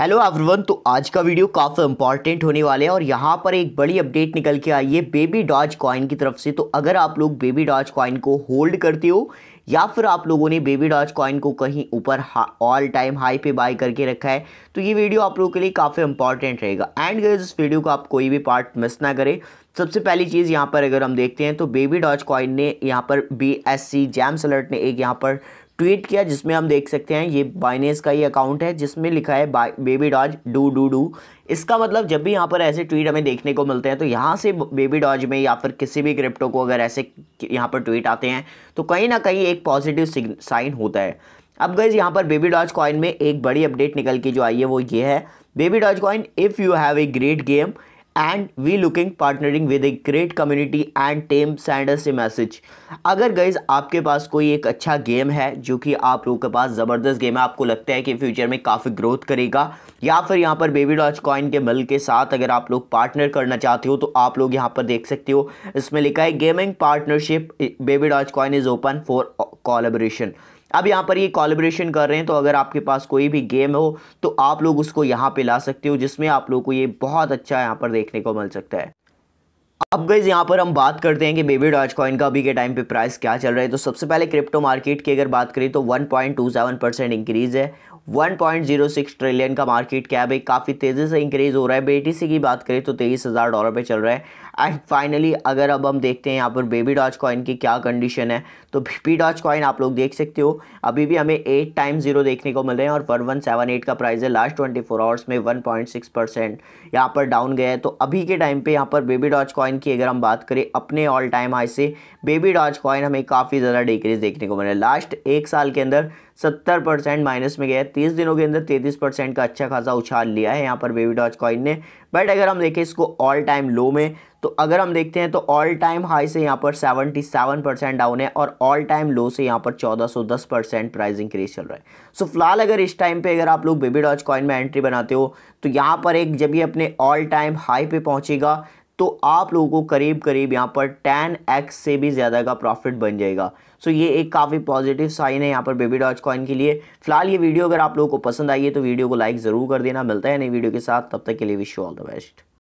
hello everyone तो आज का वीडियो काफ़ी इंपॉर्टेंट होने वाले हैं और यहाँ पर एक बड़ी अपडेट निकल के आई है बेबी डॉज कॉइन की तरफ से तो अगर आप लोग बेबी डॉज कॉइन को होल्ड करते हो या फिर आप लोगों ने बेबी डॉज कॉइन को कहीं ऊपर ऑल टाइम हाई पे बाय करके रखा है तो ये वीडियो आप लोगों के लिए काफ़ी इंपॉर्टेंट रहेगा एंड गए इस वीडियो का आप कोई भी पार्ट मिस ना करें सबसे पहली चीज़ यहाँ पर अगर हम देखते हैं तो बेबी डॉज कॉइन ने यहाँ पर B S C gems alert ने एक यहाँ पर ट्वीट किया जिसमें हम देख सकते हैं ये बाइनेस का ही अकाउंट है जिसमें लिखा है Baby Doge do do do इसका मतलब जब भी यहाँ पर ऐसे ट्वीट हमें देखने को मिलते हैं तो यहाँ से बेबी डॉज में या फिर किसी भी क्रिप्टो को अगर ऐसे यहाँ पर ट्वीट आते हैं तो कहीं ना कहीं एक पॉजिटिव साइन होता है अब गैज यहाँ पर बेबी डॉज कॉइन में एक बड़ी अपडेट निकल के जो आई है वो ये है Baby Doge coin if you have a great game and we looking partnering with a great community and then send us a message अगर गईज आपके पास कोई एक अच्छा गेम है जो कि आप लोगों के पास ज़बरदस्त गेम है आपको लगता है कि फ्यूचर में काफ़ी ग्रोथ करेगा या फिर यहाँ पर बेबी डॉच कॉइन के मल के साथ अगर आप लोग पार्टनर करना चाहते हो तो आप लोग यहाँ पर देख सकते हो इसमें लिखा है gaming partnership Baby Doge coin is open for collaboration अब यहाँ पर ये कॉलेब्रेशन कर रहे हैं तो अगर आपके पास कोई भी गेम हो तो आप लोग उसको यहाँ पे ला सकते हो जिसमें आप लोग को ये बहुत अच्छा यहाँ पर देखने को मिल सकता है अब गई यहाँ पर हम बात करते हैं कि बेबी डॉज कॉइन का अभी के टाइम पे प्राइस क्या चल रहा है तो सबसे पहले क्रिप्टो मार्केट की अगर बात करें तो 1.27 परसेंट इंक्रीज़ है 1.06 ट्रिलियन का मार्केट कैप एक काफ़ी तेज़ी से इंक्रीज हो रहा है बेटी की बात करें तो तेईस हज़ार डॉलर पे चल रहा है एंड फाइनली अगर अब हम देखते हैं यहाँ पर बेबी डॉच कॉइन की क्या कंडीशन है तो बेबी डॉच कॉइन आप लोग देख सकते हो अभी भी हमें एट टाइम जीरो देखने को मिल रहे हैं और पर वन सेवन एट का प्राइस है लास्ट ट्वेंटी फोर आवर्स में वन पॉइंट सिक्स परसेंट यहाँ पर डाउन गया है तो अभी के टाइम पर यहाँ पर बेबी डॉच कॉइन की अगर हम बात करें अपने ऑल टाइम हाई से बेबी डॉच कॉइन हमें काफ़ी ज़्यादा डिक्रीज देखने को मिल रहा है लास्ट एक साल के अंदर सत्तर परसेंट माइनस में गया है तीस दिनों के अंदर तैंतीस परसेंट का अच्छा खासा उछाल लिया है यहाँ पर बेबी डॉज कॉइन ने बट अगर हम देखें इसको ऑल टाइम लो में तो अगर हम देखते हैं तो ऑल टाइम हाई से यहाँ पर सेवेंटी सेवन परसेंट डाउन है और ऑल टाइम लो से यहाँ पर चौदह सौ दस परसेंट प्राइस इंक्रीज चल रहा है सो फिलहाल अगर इस टाइम पे अगर आप लोग बेबी डॉज कॉइन में एंट्री बनाते हो तो यहाँ पर एक जब ये अपने ऑल टाइम हाई पे पहुँचेगा तो आप लोगों को करीब करीब यहाँ पर टेन एक्स से भी ज़्यादा का प्रॉफिट बन जाएगा सो so, ये एक काफ़ी पॉजिटिव साइन है यहाँ पर बेबी डॉच कॉइन के लिए फिलहाल ये वीडियो अगर आप लोगों को पसंद आई है तो वीडियो को लाइक ज़रूर कर देना मिलता है नई वीडियो के साथ तब तक के लिए wish you all the best